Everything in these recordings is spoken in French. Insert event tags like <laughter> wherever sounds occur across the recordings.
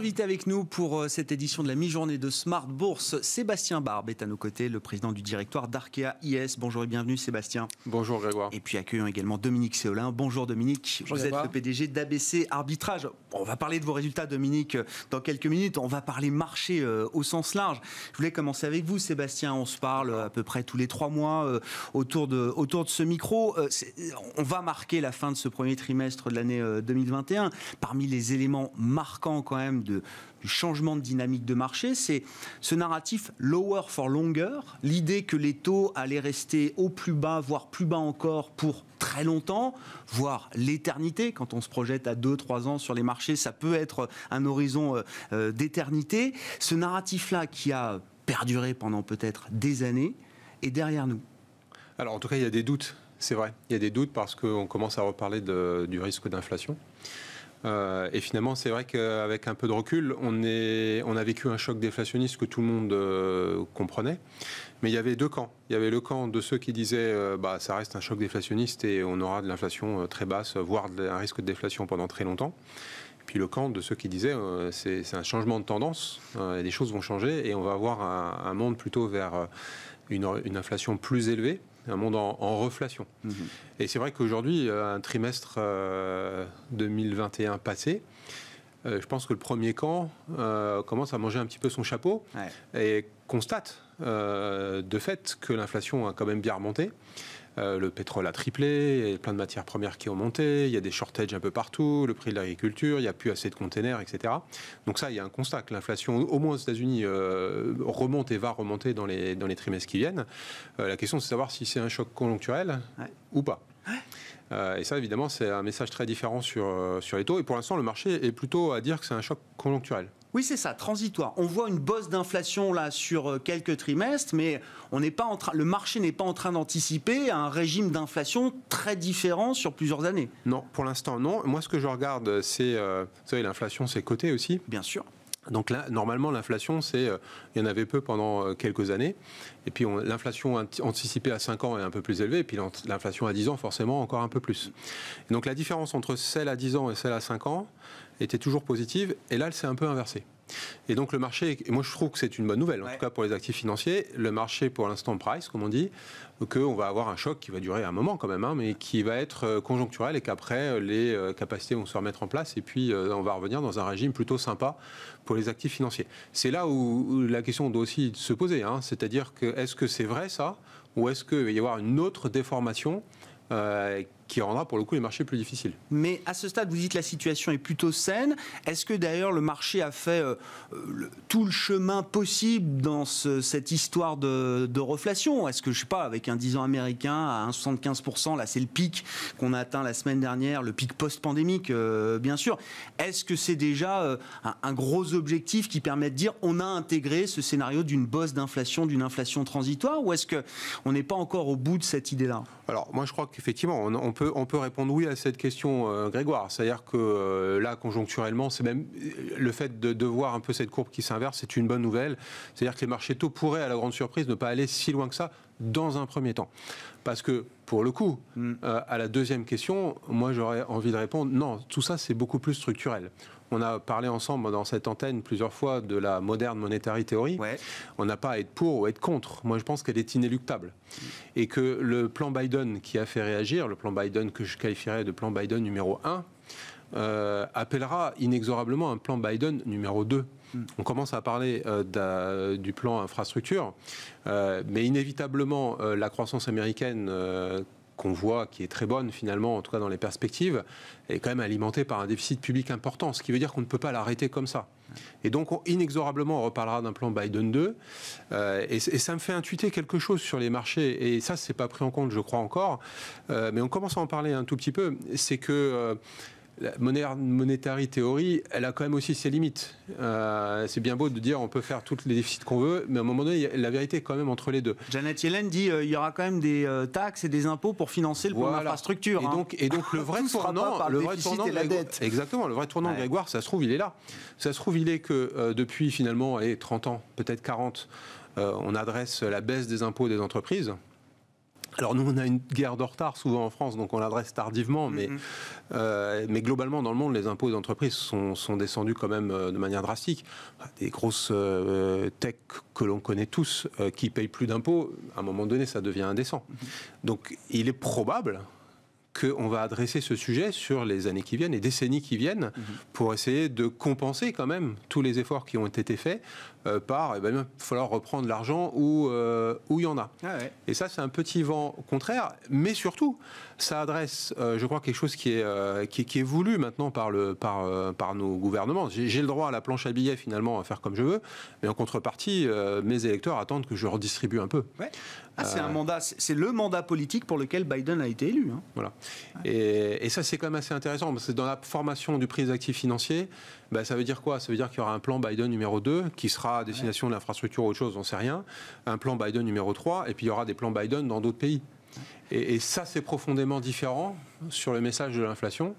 invité avec nous pour euh, cette édition de la mi-journée de Smart Bourse, Sébastien Barbe est à nos côtés, le président du directoire d'Arkea IS. Bonjour et bienvenue Sébastien. Bonjour Grégoire. Et puis accueillons également Dominique Séolin. Bonjour Dominique. Vous êtes le PDG d'ABC Arbitrage. On va parler de vos résultats Dominique euh, dans quelques minutes. On va parler marché euh, au sens large. Je voulais commencer avec vous Sébastien. On se parle à peu près tous les trois mois autour, de, autour de ce micro. on va marquer la fin de ce premier trimestre de l'année 2021. Parmi les éléments marquants quand même du changement de dynamique de marché, c'est ce narratif lower for longer, l'idée que les taux allaient rester au plus bas, voire plus bas encore pour très longtemps, voire l'éternité. Quand on se projette à 2-3 ans sur les marchés, ça peut être un horizon euh, euh, d'éternité. Ce narratif-là qui a perduré pendant peut-être des années est derrière nous. Alors en tout cas, il y a des doutes, c'est vrai. Il y a des doutes parce qu'on commence à reparler du risque d'inflation. Euh, et finalement, c'est vrai qu'avec un peu de recul, on, a vécu un choc déflationniste que tout le monde euh, comprenait. Mais il y avait deux camps. Il y avait le camp de ceux qui disaient euh, bah, ça reste un choc déflationniste et on aura de l'inflation très basse, voire un risque de déflation pendant très longtemps. Puis le camp de ceux qui disaient c'est, un changement de tendance, les choses vont changer et on va avoir un, monde plutôt vers une inflation plus élevée un monde en, en reflation. Mhm. Et c'est vrai qu'aujourd'hui, euh, un trimestre 2021 euh, passé, euh, je pense que le premier camp commence à manger un petit peu son chapeau et constate de fait que l'inflation a quand même bien remonté. Euh, le pétrole a triplé, il y a plein de matières premières qui ont monté, il y a des shortages un peu partout, le prix de l'agriculture, il n'y a plus assez de containers, etc. Donc ça, il y a un constat que l'inflation, au moins aux États-Unis, euh, remonte et va remonter dans les, dans les trimestres qui viennent. Euh, la question, c'est de savoir si c'est un choc conjoncturel ou pas. et ça, évidemment, c'est un message très différent sur, sur les taux. Et pour l'instant, le marché est plutôt à dire que c'est un choc conjoncturel. Oui, c'est ça, transitoire. On voit une bosse d'inflation là sur euh, quelques trimestres, mais on n'est pas en train, le marché n'est pas en train d'anticiper un régime d'inflation très différent sur plusieurs années. Non, pour l'instant non. Moi, ce que je regarde, c'est, euh, vous savez, l'inflation, c'est coté aussi. Bien sûr. Donc là, normalement, l'inflation, c'est, euh, il y en avait peu pendant quelques années, et puis l'inflation anticipée à 5 ans est un peu plus élevée, et puis l'inflation à 10 ans, forcément, encore un peu plus. donc la différence entre celle à 10 ans et celle à 5 ans était toujours positive, et là, elle s'est un peu inversée. Et donc le marché, moi je trouve que c'est une bonne nouvelle, en tout cas pour les actifs financiers, le marché pour l'instant price, comme on dit, qu'on va avoir un choc qui va durer un moment quand même, hein, mais qui va être euh, conjoncturel et qu'après euh, les euh, capacités vont se remettre en place et puis on va revenir dans un régime plutôt sympa pour les actifs financiers. C'est là où la question doit aussi se poser, hein. c'est-à-dire que est-ce que c'est vrai ça Ou est-ce qu'il va y avoir une autre déformation euh, qui rendra pour le coup les marchés plus difficiles. Mais à ce stade, vous dites la situation est plutôt saine. Est-ce que d'ailleurs le marché a fait euh, tout le chemin possible dans cette histoire de, reflation Est-ce que, je sais pas, avec un 10 ans américain à 1,75%, là c'est le pic qu'on a atteint la semaine dernière, le pic post-pandémique, euh, bien sûr. Est-ce que c'est déjà euh, un, gros objectif qui permet de dire on a intégré ce scénario d'une bosse d'inflation, d'une inflation transitoire Ou est-ce que on n'est pas encore au bout de cette idée-là Alors moi je crois qu'effectivement on, on peut on peut répondre oui à cette question, euh, Grégoire. C'est-à-dire que euh, là, conjoncturellement, c'est même euh, le fait de, de, voir un peu cette courbe qui s'inverse, c'est une bonne nouvelle. C'est-à-dire que les marchés taux pourraient, à la grande surprise, ne pas aller si loin que ça dans un premier temps. Parce que, pour le coup, mm. euh, à la deuxième question, moi j'aurais envie de répondre, non, tout ça c'est beaucoup plus structurel. On a parlé ensemble dans cette antenne plusieurs fois de la moderne monétarité théorie. On n'a pas à être pour ou être contre. Moi, je pense qu'elle est inéluctable. Mm. Et que le plan Biden qui a fait réagir, le plan Biden que je qualifierais de plan Biden numéro 1, euh, appellera inexorablement un plan Biden numéro 2. Hmm. On commence à parler euh, du plan infrastructure, euh, mais inévitablement, la croissance américaine qu'on voit, qui est très bonne finalement, en tout cas dans les perspectives, est quand même alimentée par un déficit public important, ce qui veut dire qu'on ne peut pas l'arrêter comme ça. Hmm. Et donc, on, inexorablement, on reparlera d'un plan Biden 2. et, ça me fait intuiter quelque chose sur les marchés. Et ça, c'est pas pris en compte, je crois encore. mais on commence à en parler un tout petit peu. C'est que la monétarie théorie, elle a quand même aussi ses limites. Euh, c'est bien beau de dire on peut faire tous les déficits qu'on veut, mais à un moment donné, la vérité est quand même entre les deux. Janet Yellen dit qu'il euh, il y aura quand même des euh, taxes et des impôts pour financer le programme Et, hein. donc, et donc le <laughs> vrai tournant, le, de la dette. Exactement, le vrai tournant Grégoire, ça se trouve, il est là. Ça se trouve, il est que depuis finalement allez, 30 ans, peut-être 40, on adresse la baisse des impôts des entreprises alors nous, on a une guerre de retard souvent en France, donc on l'adresse tardivement, mais, mm-hmm. euh, mais globalement dans le monde, les impôts d'entreprise sont, sont, descendus quand même euh, de manière drastique. Des grosses euh, tech que l'on connaît tous qui payent plus d'impôts, à un moment donné, ça devient indécent. Mm-hmm. Donc il est probable, qu'on va adresser ce sujet sur les années qui viennent, les décennies qui viennent, mhm. pour essayer de compenser quand même tous les efforts qui ont été faits euh, par, eh ben, il va falloir reprendre l'argent où, euh, où il y en a. Ah Et ça, c'est un petit vent contraire, mais surtout, ça adresse, euh, je crois, quelque chose qui est, qui, est voulu maintenant par, le, par, par nos gouvernements. J'ai le droit à la planche à billets, finalement, à faire comme je veux, mais en contrepartie, mes électeurs attendent que je redistribue un peu. Ah, c'est un euh, mandat, c'est le mandat politique pour lequel Biden a été élu. Hein. Voilà. Et, ça, c'est quand même assez intéressant, C'est dans la formation du prix des actifs financiers, bah, ça veut dire quoi Ça veut dire qu'il y aura un plan Biden numéro 2, qui sera à destination de l'infrastructure ou autre chose, on ne sait rien, un plan Biden numéro 3, et puis il y aura des plans Biden dans d'autres pays. Et, ça, c'est profondément différent sur le message de l'inflation,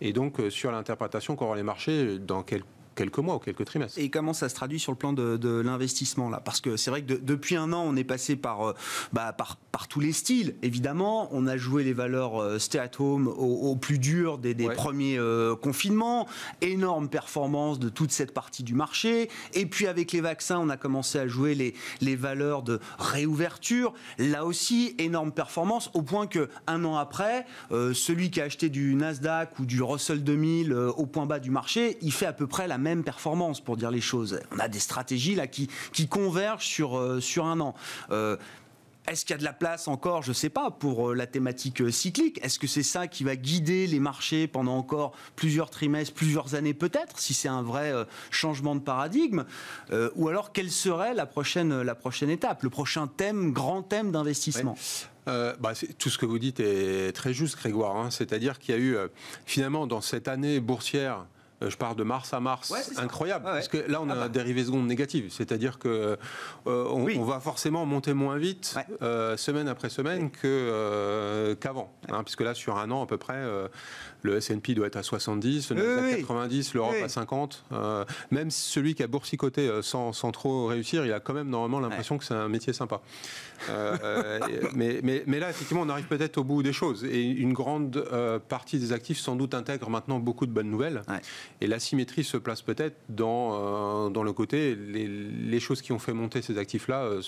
et donc euh, sur l'interprétation qu'auront les marchés dans quelques quelques mois ou quelques trimestres. Et comment ça se traduit sur le plan de, l'investissement là Parce que c'est vrai que depuis un an, on est passé euh, bah, par, par, tous les styles. Évidemment, on a joué les valeurs euh, stay at home au, plus dur des, premiers euh, confinements, énorme performance de toute cette partie du marché. Et puis avec les vaccins, on a commencé à jouer les, les valeurs de réouverture. Là aussi, énorme performance au point que un an après, celui qui a acheté du Nasdaq ou du Russell 2000 au point bas du marché, il fait à peu près la même même performance, pour dire les choses. On a des stratégies là qui, convergent sur, euh, sur un an. Euh, est-ce qu'il y a de la place encore, je ne sais pas, pour euh, la thématique cyclique Est-ce que c'est ça qui va guider les marchés pendant encore plusieurs trimestres, plusieurs années peut-être, si c'est un vrai changement de paradigme Ou alors, quelle serait la prochaine, la prochaine étape, le prochain thème, grand thème d'investissement bah, tout ce que vous dites est très juste, Grégoire. Hein. C'est-à-dire qu'il y a eu, finalement, dans cette année boursière euh, je pars de mars à mars, incroyable. Parce que là, on a la ah bah. dérivée seconde négative. C'est-à-dire que euh, on, va forcément monter moins vite, euh, semaine après semaine, que, qu'avant. Hein, puisque là, sur un an à peu près, le SP doit être à 70, le à 90, l'Europe à 50. même celui qui a boursicoté sans, sans, trop réussir, il a quand même normalement l'impression que c'est un métier sympa. <laughs> mais, mais, mais, là, effectivement, on arrive peut-être au bout des choses. Et une grande partie des actifs, sans doute, intègre maintenant beaucoup de bonnes nouvelles. Et l'asymétrie se place peut-être dans, euh, dans le côté, les, choses qui ont fait monter ces actifs-là euh,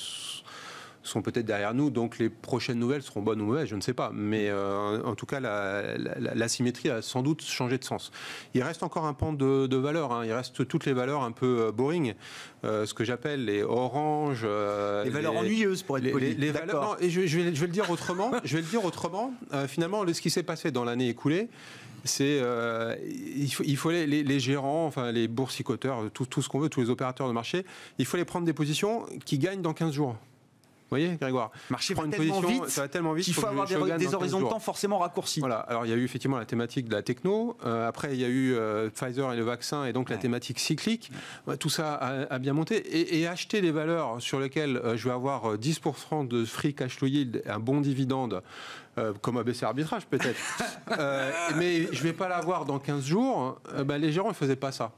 sont peut-être derrière nous, donc les prochaines nouvelles seront bonnes ou mauvaises, je ne sais pas. Mais euh, en tout cas, la, symétrie a sans doute changé de sens. Il reste encore un pan de, valeurs. Hein. Il reste toutes les valeurs un peu boring, ce que j'appelle les oranges. les valeurs ennuyeuses, pour être poli. Les, valeurs, et je, je, vais, le dire autrement. je vais le dire autrement. finalement, ce qui s'est passé dans l'année écoulée, c'est euh, il faut, les, gérants, enfin les boursicoteurs, tout, tout ce qu'on veut, tous les opérateurs de marché, il faut les prendre des positions qui gagnent dans 15 jours. Vous voyez, Grégoire marché prend une position ça va tellement vite qu'il faut, avoir des, horizons de temps forcément raccourcis. Voilà, alors il y a eu effectivement la thématique de la techno, euh, après il y a eu euh, Pfizer et le vaccin, et donc la thématique cyclique. tout ça a, bien monté. Et, acheter des valeurs sur lesquelles je vais avoir 10% de free cash flow yield, un bon dividende, euh, comme abaisser arbitrage peut-être. <laughs> Euh, mais je vais pas l'avoir dans 15 jours. Euh, bah, les gérants ne faisaient pas ça.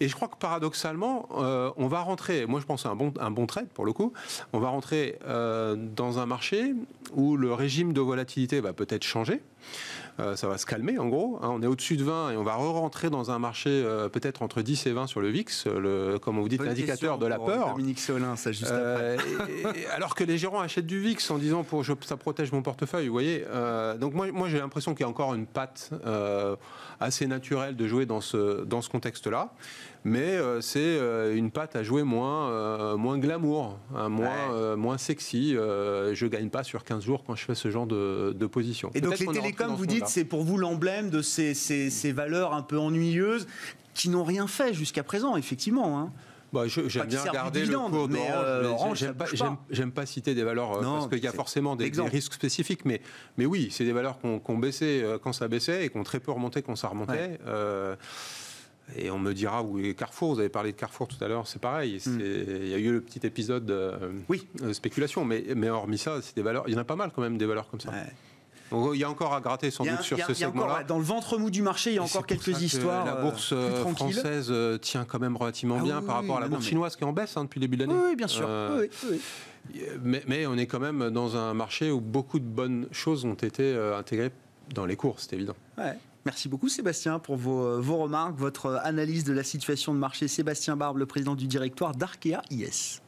Et je crois que paradoxalement, on va rentrer, moi je pense à un bon, un bon trade pour le coup, on va rentrer dans un marché où le régime de volatilité va peut-être changer. Euh, ça va se calmer en gros. Hein. on est au-dessus de 20 et on va re-rentrer dans un marché euh, peut-être entre 10 et 20 sur le VIX, euh, le, comme vous dites, l'indicateur de la peur. ça juste alors que les gérants achètent du VIX en disant pour, ça protège mon portefeuille, vous voyez. donc moi, moi j'ai l'impression qu'il y a encore une patte assez naturelle de jouer dans ce, dans ce contexte-là mais euh, c'est euh, une patte à jouer moins, euh, moins glamour, hein, moins, moins sexy. je gagne pas sur 15 jours quand je fais ce genre de, position. Et donc les télécoms, vous dites, c'est pour vous l'emblème de ces, valeurs un peu ennuyeuses qui n'ont rien fait jusqu'à présent, effectivement. Hein. Bah, j'aime bien regarder le cours d'Orange. Euh, j'aime pas, citer des valeurs parce qu'il y a forcément des, risques spécifiques, mais, mais oui, c'est des valeurs qu'on ont baissé quand ça baissait et qu'on très peu remontait quand ça remontait. Et on me dira, oui, Carrefour, vous avez parlé de Carrefour tout à l'heure, c'est pareil. Hmm. Il y a eu le petit épisode de euh, euh, spéculation, mais, mais hormis ça, c'est des valeurs. Il y en a pas mal quand même des valeurs comme ça. il y a encore à gratter sans doute sur ce segment Dans le ventre mou du marché, il y a encore quelques histoires. la euh, bourse française tient quand même relativement ah bien par rapport à la bourse chinoise qui est en baisse hein, depuis le début de l'année. Oui, bien sûr. Mais, mais, on est quand même dans un marché où beaucoup de bonnes choses ont été intégrées dans les cours, c'est évident. Merci beaucoup Sébastien pour vos, euh, vos remarques, votre euh, analyse de la situation de marché. Sébastien Barbe, le président du directoire d'Arkea IS.